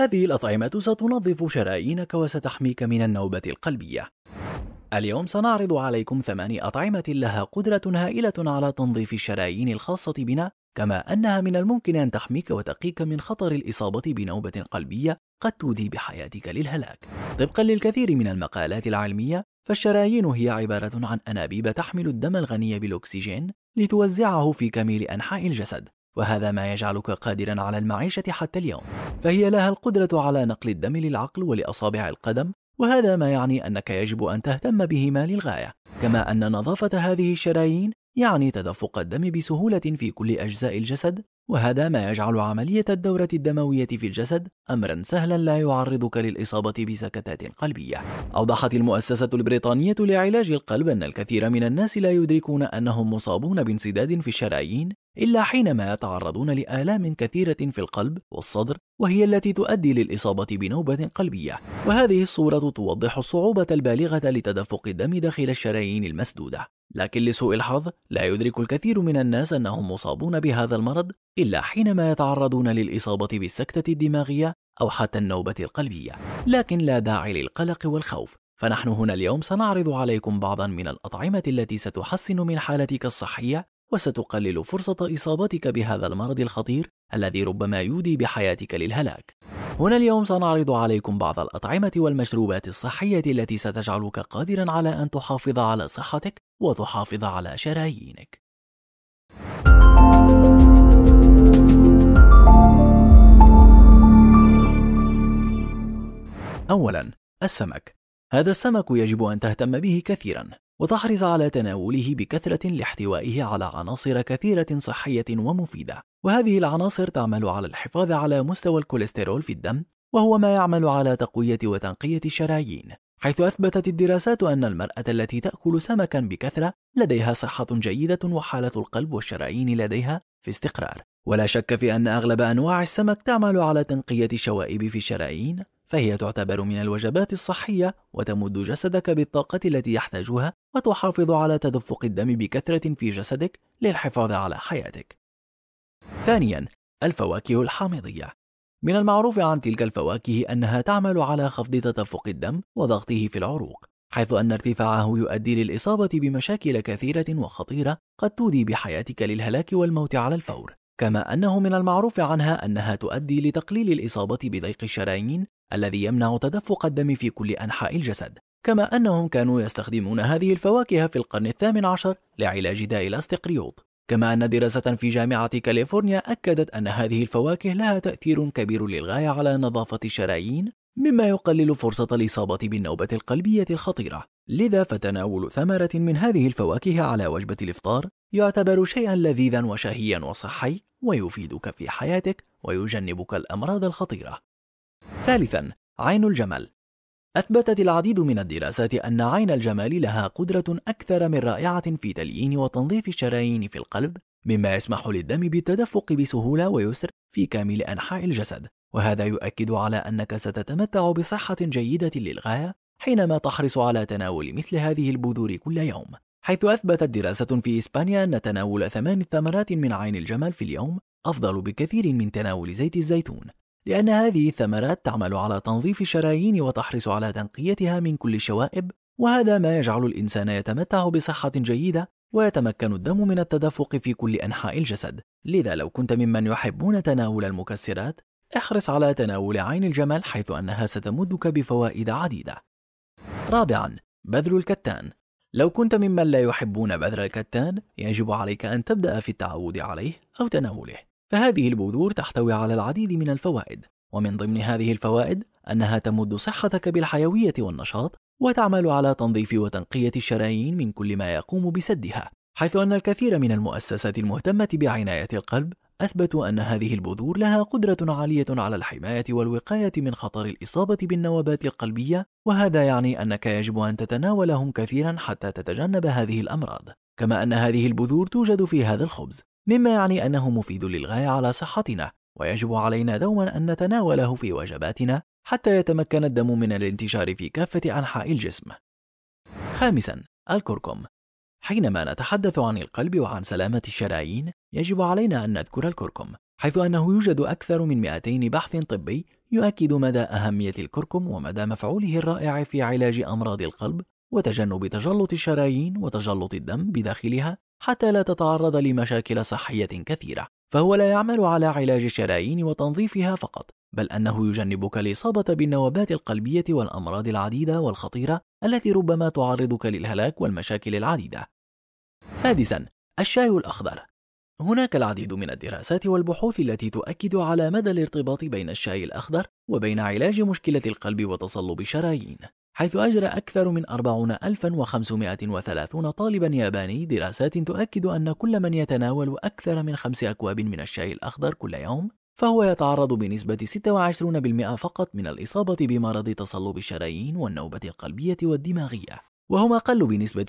هذه الأطعمة ستنظف شرايينك وستحميك من النوبة القلبية اليوم سنعرض عليكم ثماني أطعمة لها قدرة هائلة على تنظيف الشرايين الخاصة بنا كما أنها من الممكن أن تحميك وتقيك من خطر الإصابة بنوبة قلبية قد تودي بحياتك للهلاك طبقا للكثير من المقالات العلمية فالشرايين هي عبارة عن أنابيب تحمل الدم الغني بالأكسجين لتوزعه في كامل أنحاء الجسد وهذا ما يجعلك قادرا على المعيشة حتى اليوم فهي لها القدرة على نقل الدم للعقل ولأصابع القدم وهذا ما يعني أنك يجب أن تهتم بهما للغاية كما أن نظافة هذه الشرايين يعني تدفق الدم بسهولة في كل أجزاء الجسد وهذا ما يجعل عملية الدورة الدموية في الجسد أمرا سهلا لا يعرضك للإصابة بسكتات قلبية أوضحت المؤسسة البريطانية لعلاج القلب أن الكثير من الناس لا يدركون أنهم مصابون بانسداد في الشرايين إلا حينما يتعرضون لآلام كثيرة في القلب والصدر وهي التي تؤدي للإصابة بنوبة قلبية وهذه الصورة توضح الصعوبة البالغة لتدفق الدم داخل الشرايين المسدودة لكن لسوء الحظ لا يدرك الكثير من الناس أنهم مصابون بهذا المرض إلا حينما يتعرضون للإصابة بالسكتة الدماغية أو حتى النوبة القلبية لكن لا داعي للقلق والخوف فنحن هنا اليوم سنعرض عليكم بعضا من الأطعمة التي ستحسن من حالتك الصحية وستقلل فرصة إصابتك بهذا المرض الخطير الذي ربما يودي بحياتك للهلاك هنا اليوم سنعرض عليكم بعض الأطعمة والمشروبات الصحية التي ستجعلك قادرا على أن تحافظ على صحتك وتحافظ على شرايينك أولا السمك هذا السمك يجب أن تهتم به كثيرا وتحرص على تناوله بكثرة لاحتوائه على عناصر كثيرة صحية ومفيدة وهذه العناصر تعمل على الحفاظ على مستوى الكوليسترول في الدم وهو ما يعمل على تقوية وتنقية الشرايين حيث أثبتت الدراسات أن المرأة التي تأكل سمكا بكثرة لديها صحة جيدة وحالة القلب والشرايين لديها في استقرار ولا شك في أن أغلب أنواع السمك تعمل على تنقية الشوائب في الشرايين فهي تعتبر من الوجبات الصحية وتمد جسدك بالطاقة التي يحتاجها وتحافظ على تدفق الدم بكثرة في جسدك للحفاظ على حياتك. ثانياً، الفواكه الحامضية. من المعروف عن تلك الفواكه أنها تعمل على خفض تدفق الدم وضغطه في العروق، حيث أن ارتفاعه يؤدي للإصابة بمشاكل كثيرة وخطيرة قد تودي بحياتك للهلاك والموت على الفور، كما أنه من المعروف عنها أنها تؤدي لتقليل الإصابة بضيق الشرايين الذي يمنع تدفق الدم في كل أنحاء الجسد كما أنهم كانوا يستخدمون هذه الفواكه في القرن الثامن عشر لعلاج داء الاستقريوط كما أن دراسة في جامعة كاليفورنيا أكدت أن هذه الفواكه لها تأثير كبير للغاية على نظافة الشرايين مما يقلل فرصة الإصابة بالنوبة القلبية الخطيرة لذا فتناول ثمرة من هذه الفواكه على وجبة الإفطار يعتبر شيئا لذيذا وشهيا وصحي ويفيدك في حياتك ويجنبك الأمراض الخطيرة ثالثا عين الجمل أثبتت العديد من الدراسات أن عين الجمال لها قدرة أكثر من رائعة في تليين وتنظيف الشرايين في القلب مما يسمح للدم بالتدفق بسهولة ويسر في كامل أنحاء الجسد وهذا يؤكد على أنك ستتمتع بصحة جيدة للغاية حينما تحرص على تناول مثل هذه البذور كل يوم حيث أثبتت دراسة في إسبانيا أن تناول ثمان ثمرات من عين الجمل في اليوم أفضل بكثير من تناول زيت الزيتون لأن هذه الثمرات تعمل على تنظيف الشرايين وتحرص على تنقيتها من كل الشوائب وهذا ما يجعل الإنسان يتمتع بصحة جيدة ويتمكن الدم من التدفق في كل أنحاء الجسد لذا لو كنت ممن يحبون تناول المكسرات احرص على تناول عين الجمل حيث أنها ستمدك بفوائد عديدة رابعا بذل الكتان لو كنت ممن لا يحبون بذل الكتان يجب عليك أن تبدأ في التعود عليه أو تناوله فهذه البذور تحتوي على العديد من الفوائد ومن ضمن هذه الفوائد أنها تمد صحتك بالحيوية والنشاط وتعمل على تنظيف وتنقية الشرايين من كل ما يقوم بسدها حيث أن الكثير من المؤسسات المهتمة بعناية القلب أثبتوا أن هذه البذور لها قدرة عالية على الحماية والوقاية من خطر الإصابة بالنوبات القلبية وهذا يعني أنك يجب أن تتناولهم كثيرا حتى تتجنب هذه الأمراض كما أن هذه البذور توجد في هذا الخبز مما يعني أنه مفيد للغاية على صحتنا ويجب علينا دوما أن نتناوله في وجباتنا حتى يتمكن الدم من الانتشار في كافة أنحاء الجسم. خامسا الكركم حينما نتحدث عن القلب وعن سلامة الشرايين يجب علينا أن نذكر الكركم حيث أنه يوجد أكثر من 200 بحث طبي يؤكد مدى أهمية الكركم ومدى مفعوله الرائع في علاج أمراض القلب وتجنب تجلط الشرايين وتجلط الدم بداخلها حتى لا تتعرض لمشاكل صحية كثيرة فهو لا يعمل على علاج الشرايين وتنظيفها فقط بل أنه يجنبك الإصابة بالنوبات القلبية والأمراض العديدة والخطيرة التي ربما تعرضك للهلاك والمشاكل العديدة سادسا الشاي الأخضر هناك العديد من الدراسات والبحوث التي تؤكد على مدى الارتباط بين الشاي الأخضر وبين علاج مشكلة القلب وتصلب الشرايين حيث أجرى أكثر من 40530 طالبا ياباني دراسات تؤكد أن كل من يتناول أكثر من خمس أكواب من الشاي الأخضر كل يوم فهو يتعرض بنسبة 26% فقط من الإصابة بمرض تصلب الشرايين والنوبة القلبية والدماغية وهم أقل بنسبة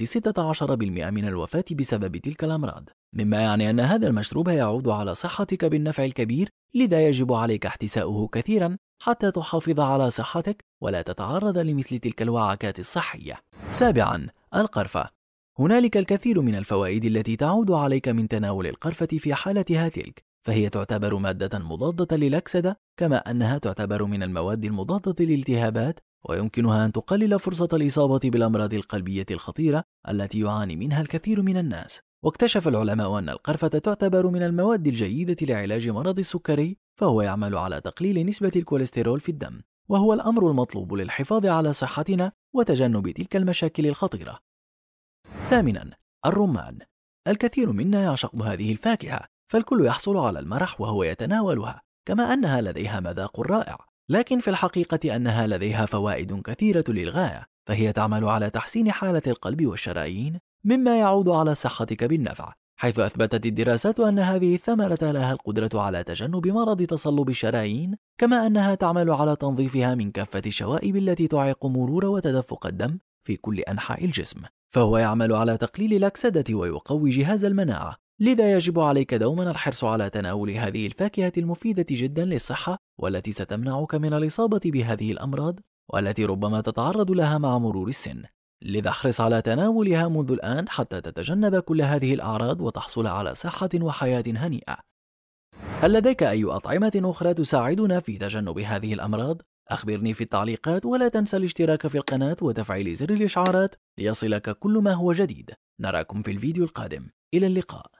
16% من الوفاة بسبب تلك الأمراض مما يعني أن هذا المشروب يعود على صحتك بالنفع الكبير لذا يجب عليك احتساؤه كثيرا حتى تحافظ على صحتك ولا تتعرض لمثل تلك الوعكات الصحية. سابعاً القرفة هنالك الكثير من الفوائد التي تعود عليك من تناول القرفة في حالتها تلك، فهي تعتبر مادة مضادة للأكسدة كما أنها تعتبر من المواد المضادة للالتهابات ويمكنها أن تقلل فرصة الإصابة بالأمراض القلبية الخطيرة التي يعاني منها الكثير من الناس. واكتشف العلماء أن القرفة تعتبر من المواد الجيدة لعلاج مرض السكري فهو يعمل على تقليل نسبة الكوليسترول في الدم وهو الأمر المطلوب للحفاظ على صحتنا وتجنب تلك المشاكل الخطيرة. ثامناً الرمان الكثير منا يعشق هذه الفاكهة فالكل يحصل على المرح وهو يتناولها كما أنها لديها مذاق رائع لكن في الحقيقة أنها لديها فوائد كثيرة للغاية فهي تعمل على تحسين حالة القلب والشرايين مما يعود على صحتك بالنفع حيث أثبتت الدراسات أن هذه الثمرة لها القدرة على تجنب مرض تصلب الشرايين كما أنها تعمل على تنظيفها من كافة الشوائب التي تعيق مرور وتدفق الدم في كل أنحاء الجسم فهو يعمل على تقليل الأكسدة ويقوي جهاز المناعة لذا يجب عليك دوما الحرص على تناول هذه الفاكهة المفيدة جدا للصحة والتي ستمنعك من الإصابة بهذه الأمراض والتي ربما تتعرض لها مع مرور السن لذا احرص على تناولها منذ الآن حتى تتجنب كل هذه الأعراض وتحصل على صحة وحياة هنيئة. هل لديك أي أطعمة أخرى تساعدنا في تجنب هذه الأمراض؟ أخبرني في التعليقات ولا تنسى الاشتراك في القناة وتفعيل زر الإشعارات ليصلك كل ما هو جديد. نراكم في الفيديو القادم. إلى اللقاء.